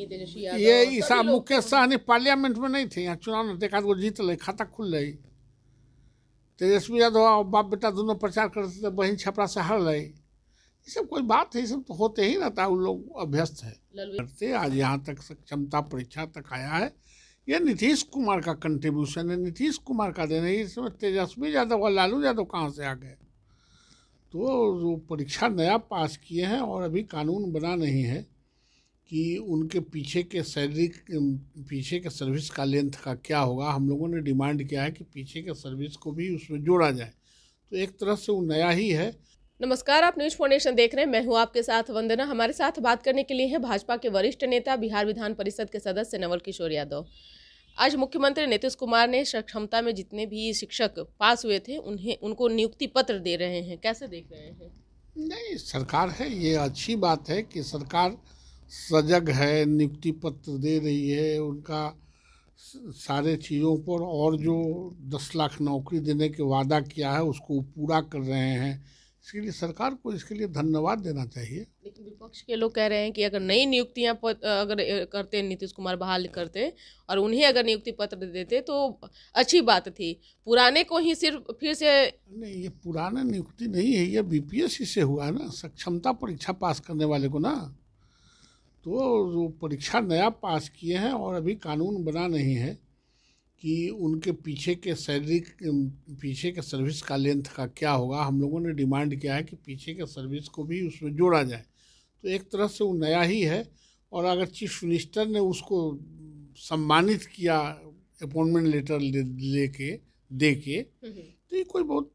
ये ईसा तो मुकेश सहनी पार्लियामेंट में नहीं थे यहाँ चुनाव में देखा वो जीत ले खाता खुल रही तेजस्वी यादव और बाप बेटा दोनों प्रचार करते थे बहन छपरा से हार रही ये सब कोई बात है ये सब तो होते ही ना था उन लोग अभ्यस्त है करते आज यहाँ तक क्षमता परीक्षा तक आया है ये नीतीश कुमार का कंट्रीब्यूशन है नीतीश कुमार का देना इसमें तेजस्वी यादव और लालू यादव कहाँ से आ गए तो वो परीक्षा नया पास किए हैं और अभी कानून बना नहीं है कि उनके पीछे के सैलरी पीछे के सर्विस का लेंथ का क्या होगा हम लोगों ने डिमांड किया है कि पीछे के सर्विस को भी उसमें जोड़ा जाए तो एक तरह से वो नया ही है नमस्कार आप न्यूज फाउंडेशन देख रहे हैं मैं हूं आपके साथ वंदना हमारे साथ बात करने के लिए हैं भाजपा के वरिष्ठ नेता बिहार विधान परिषद के सदस्य नवल किशोर यादव आज मुख्यमंत्री नीतीश कुमार ने क्षमता में जितने भी शिक्षक पास हुए थे उन्हें उनको नियुक्ति पत्र दे रहे हैं कैसे देख रहे हैं नहीं सरकार है ये अच्छी बात है कि सरकार सजग है नियुक्ति पत्र दे रही है उनका सारे चीज़ों पर और जो दस लाख नौकरी देने के वादा किया है उसको पूरा कर रहे हैं इसके लिए सरकार को इसके लिए धन्यवाद देना चाहिए लेकिन विपक्ष के लोग कह रहे हैं कि अगर नई नियुक्तियां अगर करते नीतीश कुमार बहाल करते और उन्हें अगर नियुक्ति पत्र देते तो अच्छी बात थी पुराने को ही सिर्फ फिर से नहीं ये पुराना नियुक्ति नहीं है ये बीपीएससी से हुआ है ना सक्षमता परीक्षा पास करने वाले को ना तो वो परीक्षा नया पास किए हैं और अभी कानून बना नहीं है कि उनके पीछे के सैलरी पीछे के सर्विस का लेंथ का क्या होगा हम लोगों ने डिमांड किया है कि पीछे के सर्विस को भी उसमें जोड़ा जाए तो एक तरह से वो नया ही है और अगर चीफ मिनिस्टर ने उसको सम्मानित किया अपॉइंटमेंट लेटर ले, ले के दे के हम्म। तो ये कोई बहुत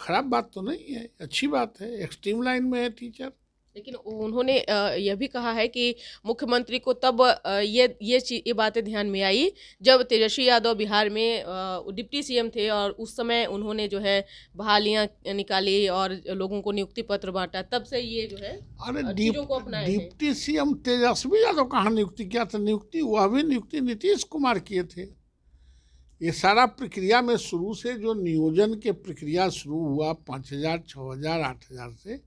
खराब बात तो नहीं है अच्छी बात है एक्सट्रीम लाइन में है टीचर लेकिन उन्होंने यह भी कहा है कि मुख्यमंत्री को तब ये ये ये बातें ध्यान में आई जब तेजस्वी यादव बिहार में डिप्टी सीएम थे और उस समय उन्होंने जो है बहालियां निकाली और लोगों को नियुक्ति पत्र बांटा तब से ये जो है अरे डिप्टी सीएम तेजस्वी यादव कहाँ नियुक्ति किया था नियुक्ति वह भी नियुक्ति नीतीश कुमार किए थे ये सारा प्रक्रिया में शुरू से जो नियोजन के प्रक्रिया शुरू हुआ पाँच हज़ार छः हज़ार आठ हज़ार से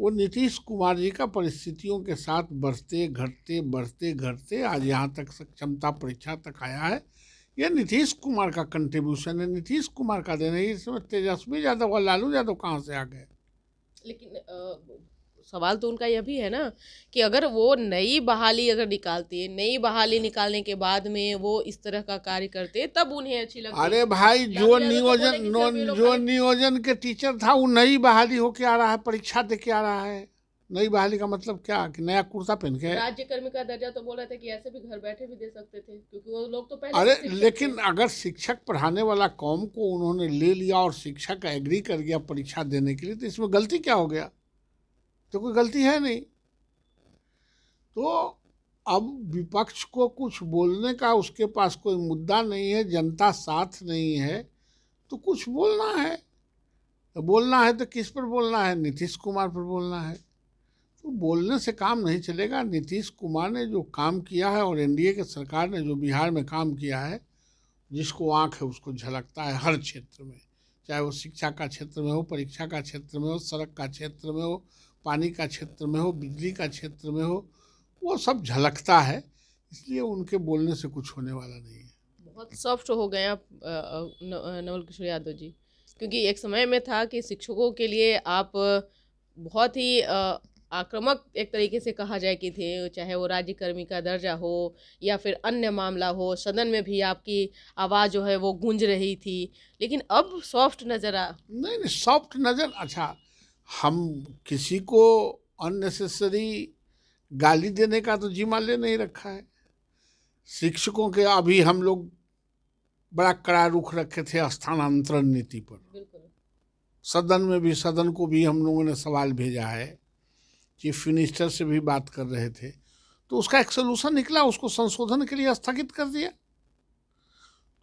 वो नीतीश कुमार जी का परिस्थितियों के साथ बढ़ते घटते बढ़ते घटते आज यहाँ तक क्षमता परीक्षा तक आया है यह नीतीश कुमार का कंट्रीब्यूशन है नीतीश कुमार का देना है इसमें तेजस्वी यादव और लालू यादव कहाँ से आ गए लेकिन आ... सवाल तो उनका यह भी है ना कि अगर वो नई बहाली अगर निकालते नई बहाली निकालने के बाद में वो इस तरह का कार्य करते तब उन्हें अच्छी लगती अरे भाई जो नियोजन तो जो नियोजन के टीचर था वो नई बहाली होके आ रहा है परीक्षा दे के आ रहा है नई बहाली का मतलब क्या कि नया कुर्ता पहन के राज्य कर्मी का दर्जा तो बोल रहे थे कि ऐसे भी घर बैठे भी दे सकते थे क्योंकि वो लोग तो पहले अरे लेकिन अगर शिक्षक पढ़ाने वाला कॉम को उन्होंने ले लिया और शिक्षक एग्री कर गया परीक्षा देने के लिए तो इसमें गलती क्या हो गया तो कोई गलती है नहीं तो अब विपक्ष को कुछ बोलने का उसके पास कोई मुद्दा नहीं है जनता साथ नहीं है तो कुछ बोलना है तो बोलना है तो किस पर बोलना है नीतीश कुमार पर बोलना है तो बोलने से काम नहीं चलेगा नीतीश कुमार ने जो काम किया है और एनडीए के सरकार ने जो बिहार में काम किया है जिसको आँख है उसको झलकता है हर क्षेत्र में चाहे वो शिक्षा का क्षेत्र में हो परीक्षा का क्षेत्र में हो सड़क का क्षेत्र में हो पानी का क्षेत्र में हो बिजली का क्षेत्र में हो वो सब झलकता है इसलिए उनके बोलने से कुछ होने वाला नहीं है बहुत सॉफ्ट हो गए आप नवल किशोर यादव जी क्योंकि एक समय में था कि शिक्षकों के लिए आप बहुत ही आक्रामक एक तरीके से कहा जाए कि थे चाहे वो राज्यकर्मी का दर्जा हो या फिर अन्य मामला हो सदन में भी आपकी आवाज़ जो है वो गूंज रही थी लेकिन अब सॉफ्ट नज़र आ नहीं नहीं सॉफ्ट नज़र अच्छा हम किसी को अननेसेसरी गाली देने का तो जिम्मा ले नहीं रखा है शिक्षकों के अभी हम लोग बड़ा कड़ा रुख रखे थे स्थानांतरण नीति पर सदन में भी सदन को भी हम लोगों ने सवाल भेजा है चीफ मिनिस्टर से भी बात कर रहे थे तो उसका एक सोल्यूशन निकला उसको संशोधन के लिए स्थगित कर दिया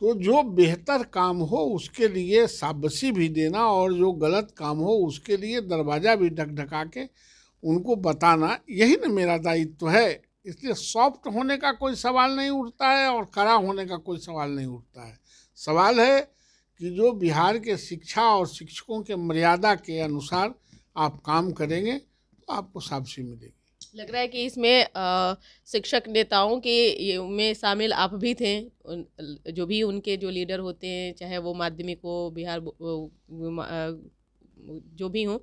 तो जो बेहतर काम हो उसके लिए साबसी भी देना और जो गलत काम हो उसके लिए दरवाज़ा भी ढकढका के उनको बताना यही ना मेरा दायित्व तो है इसलिए सॉफ्ट होने का कोई सवाल नहीं उठता है और कड़ा होने का कोई सवाल नहीं उठता है सवाल है कि जो बिहार के शिक्षा और शिक्षकों के मर्यादा के अनुसार आप काम करेंगे तो आपको साबसी मिलेगी लग रहा है कि इसमें शिक्षक नेताओं के में शामिल आप भी थे जो भी उनके जो लीडर होते हैं चाहे वो माध्यमिक हो बिहार जो भी हों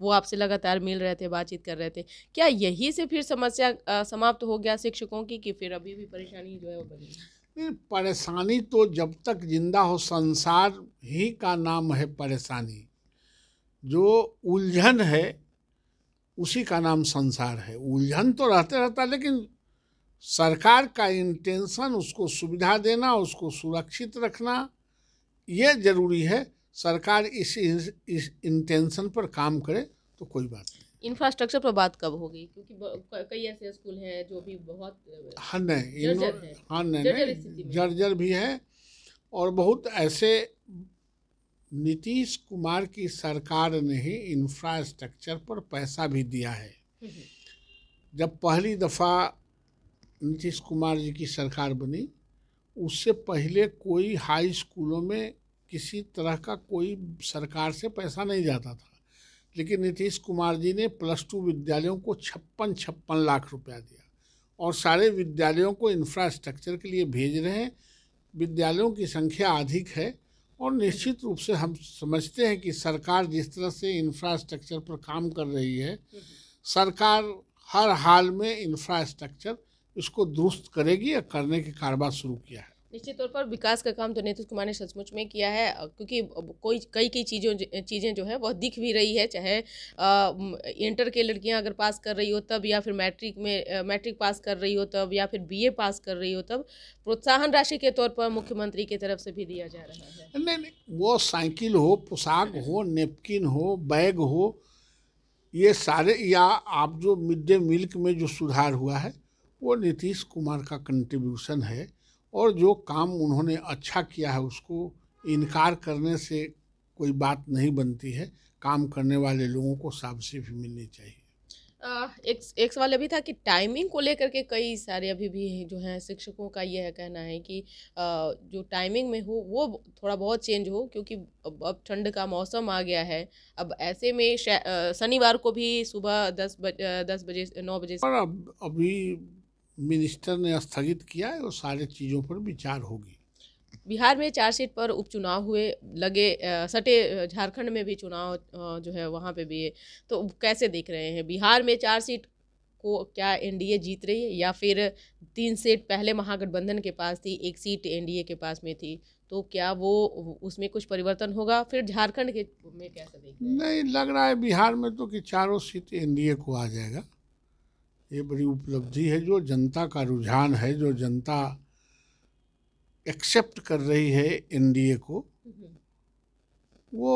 वो आपसे लगातार मिल रहे थे बातचीत कर रहे थे क्या यही से फिर समस्या समाप्त हो गया शिक्षकों की कि फिर अभी भी परेशानी जो है वो बनी परेशानी तो जब तक जिंदा हो संसार ही का नाम है परेशानी जो उलझन है उसी का नाम संसार है उलझन तो रहते रहता लेकिन सरकार का इंटेंशन उसको सुविधा देना उसको सुरक्षित रखना ये जरूरी है सरकार इस इस, इस इंटेंशन पर काम करे तो कोई बात नहीं इंफ्रास्ट्रक्चर पर बात कब होगी क्योंकि कई ऐसे स्कूल हैं जो भी बहुत हाँ नहीं हाँ नहीं जर्जर हाँ, भी है और बहुत ऐसे नीतीश कुमार की सरकार ने ही इंफ्रास्ट्रक्चर पर पैसा भी दिया है हम्म, हम्म। जब पहली दफ़ा नीतीश कुमार जी की सरकार बनी उससे पहले कोई हाई स्कूलों में किसी तरह का कोई सरकार से पैसा नहीं जाता था लेकिन नीतीश कुमार जी ने प्लस टू विद्यालयों को छप्पन छप्पन लाख रुपया दिया और सारे विद्यालयों को इंफ्रास्ट्रक्चर के लिए भेज रहे हैं विद्यालयों की संख्या अधिक है और निश्चित रूप से हम समझते हैं कि सरकार जिस तरह से इंफ्रास्ट्रक्चर पर काम कर रही है सरकार हर हाल में इंफ्रास्ट्रक्चर इसको दुरुस्त करेगी या करने के कारोबार शुरू किया है निश्चित तौर पर विकास का काम तो नीतीश कुमार ने सचमुच में किया है क्योंकि कोई कई कई चीज़ों चीज़ें जो है वह दिख भी रही है चाहे इंटर के लड़कियां अगर पास कर रही हो तब या फिर मैट्रिक में मैट्रिक पास कर रही हो तब या फिर बीए पास कर रही हो तब प्रोत्साहन राशि के तौर पर मुख्यमंत्री की तरफ से भी दिया जा रहा है नहीं वो साइकिल हो पोशाक हो नेपकिन हो बैग हो ये सारे या आप जो मिड डे मिल्क में जो सुधार हुआ है वो नीतीश कुमार का कंट्रीब्यूशन है और जो काम उन्होंने अच्छा किया है उसको इनकार करने से कोई बात नहीं बनती है काम करने वाले लोगों को शाबाशी भी मिलनी चाहिए आ, एक एक सवाल अभी था कि टाइमिंग को लेकर के कई सारे अभी भी जो हैं शिक्षकों का यह कहना है कि आ, जो टाइमिंग में हो वो थोड़ा बहुत चेंज हो क्योंकि अब, अब ठंड का मौसम आ गया है अब ऐसे में शनिवार को भी सुबह दस बज दस बजे नौ बजे पर अब अभी मिनिस्टर ने स्थगित किया है और सारे चीज़ों पर विचार होगी बिहार में चार सीट पर उपचुनाव हुए लगे सटे झारखंड में भी चुनाव जो है वहाँ पे भी है तो कैसे देख रहे हैं बिहार में चार सीट को क्या एनडीए जीत रही है या फिर तीन सीट पहले महागठबंधन के पास थी एक सीट एनडीए के पास में थी तो क्या वो उसमें कुछ परिवर्तन होगा फिर झारखंड के में कैसे देख नहीं लग रहा है बिहार में तो कि चारों सीट एनडीए को आ जाएगा ये बड़ी उपलब्धि है जो जनता का रुझान है जो जनता एक्सेप्ट कर रही है एनडीए को वो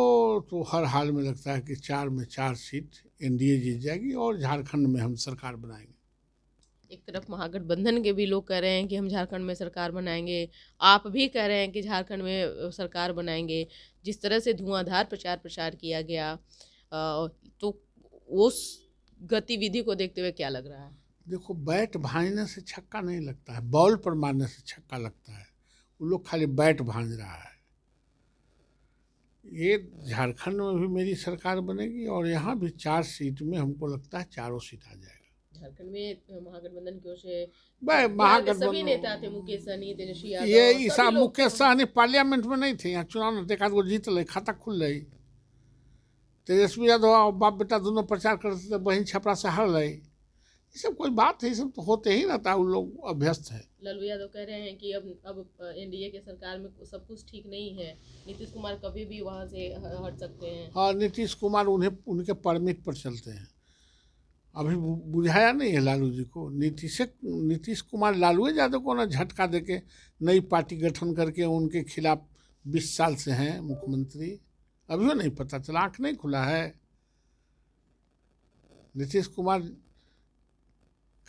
तो हर हाल में लगता है कि चार में चार सीट एनडीए जीत जाएगी और झारखंड में हम सरकार बनाएंगे एक तरफ महागठबंधन के भी लोग कह रहे हैं कि हम झारखंड में सरकार बनाएंगे आप भी कह रहे हैं कि झारखंड में सरकार बनाएंगे जिस तरह से धुआंधार प्रचार प्रसार किया गया तो उस गतिविधि को देखते हुए क्या लग रहा है देखो बैट भाजने से छक्का नहीं लगता है बॉल पर मारने से छक्का लगता है वो लोग खाली बैट भांज रहा है ये झारखंड में भी मेरी सरकार बनेगी और यहाँ भी चार सीट में हमको लगता है चारों सीट आ जाएगा झारखंड में महागठबंधन की ओर से महागठबंधन सभी नेता थे मुकेश सहनी तेजस्वी ये ईसा मुकेश सहनी पार्लियामेंट में नहीं थे यहाँ चुनाव एक तो जीत ले खाता खुल रही तेजस्वी यादव और बाप बेटा दोनों प्रचार करते थे तो बहन छपरा से हार रहे ये सब कोई बात है ये सब तो होते ही ना था उन लोग अभ्यस्त है लल्लू यादव कह रहे हैं कि अब अब एनडीए के सरकार में सब कुछ ठीक नहीं है नीतीश कुमार कभी भी वहाँ से हट सकते हैं हाँ नीतीश कुमार उन्हें उनके परमिट पर चलते हैं अभी बुझाया नहीं है लालू जी को नीतीश नीतीश कुमार लालू यादव को ना झटका दे के नई पार्टी गठन करके उनके खिलाफ बीस साल से हैं मुख्यमंत्री अभी वो नहीं पता चला आँख नहीं खुला है नीतीश कुमार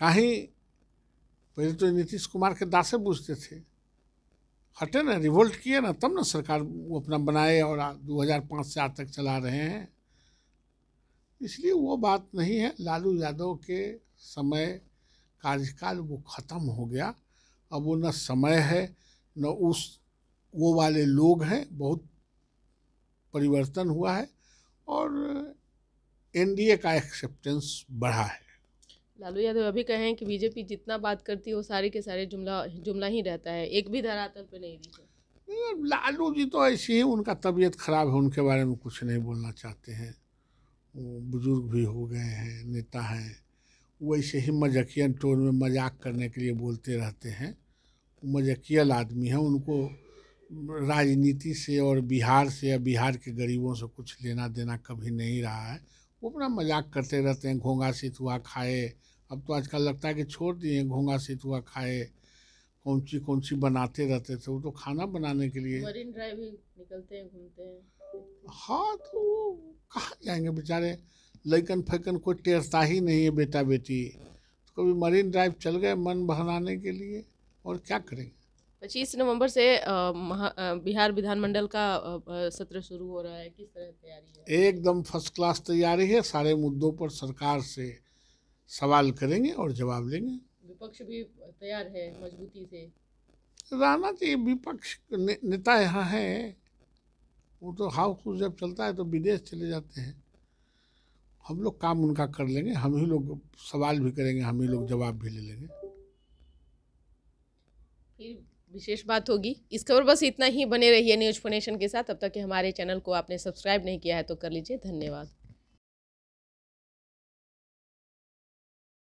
कहीं पहले तो नीतीश कुमार के दासे बूझते थे हटे ना रिवोल्ट किए ना तब ना सरकार वो अपना बनाए और 2005 से आज तक चला रहे हैं इसलिए वो बात नहीं है लालू यादव के समय कार्यकाल वो ख़त्म हो गया अब वो न समय है न उस वो वाले लोग हैं बहुत परिवर्तन हुआ है और एनडीए का एक्सेप्टेंस बढ़ा है लालू यादव अभी कहें कि बीजेपी जितना बात करती है वो सारे के सारे जुमला जुमला ही रहता है एक भी धरातल पे नहीं दीजिए लालू जी तो ऐसी ही उनका तबीयत खराब है उनके बारे में कुछ नहीं बोलना चाहते हैं वो बुजुर्ग भी हो गए हैं नेता हैं वैसे ही मजकियन टोन में मजाक करने के लिए बोलते रहते हैं मजकियल आदमी हैं उनको राजनीति से और बिहार से या बिहार के गरीबों से कुछ लेना देना कभी नहीं रहा है वो अपना मजाक करते रहते हैं घोंगा सितुआ खाए अब तो आजकल लगता है कि छोड़ दिए घोंगा सितुआ खाए कौन सी कौन सी बनाते रहते थे वो तो खाना बनाने के लिए मरीन ड्राइव निकलते हैं घूमते हैं हाँ तो वो कहाँ जाएंगे बेचारे लैकन फैकन कोई टेरता ही नहीं है बेटा बेटी तो कभी मरीन ड्राइव चल गए मन बहलाने के लिए और क्या करेंगे पच्चीस नवंबर से बिहार विधानमंडल का सत्र शुरू हो रहा है किस तरह तैयारी है एकदम फर्स्ट क्लास तैयारी है सारे मुद्दों पर सरकार से सवाल करेंगे और जवाब लेंगे विपक्ष भी तैयार है मजबूती से राणा जी विपक्ष ने, नेता यहाँ है वो तो हाउस जब चलता है तो विदेश चले जाते हैं हम लोग काम उनका कर लेंगे हम ही लोग सवाल भी करेंगे हम ही लोग तो जवाब भी ले लेंगे फिर विशेष बात होगी इस खबर बस इतना ही बने रहिए न्यूज फोनेशन के साथ अब तक कि हमारे चैनल को आपने सब्सक्राइब नहीं किया है तो कर लीजिए धन्यवाद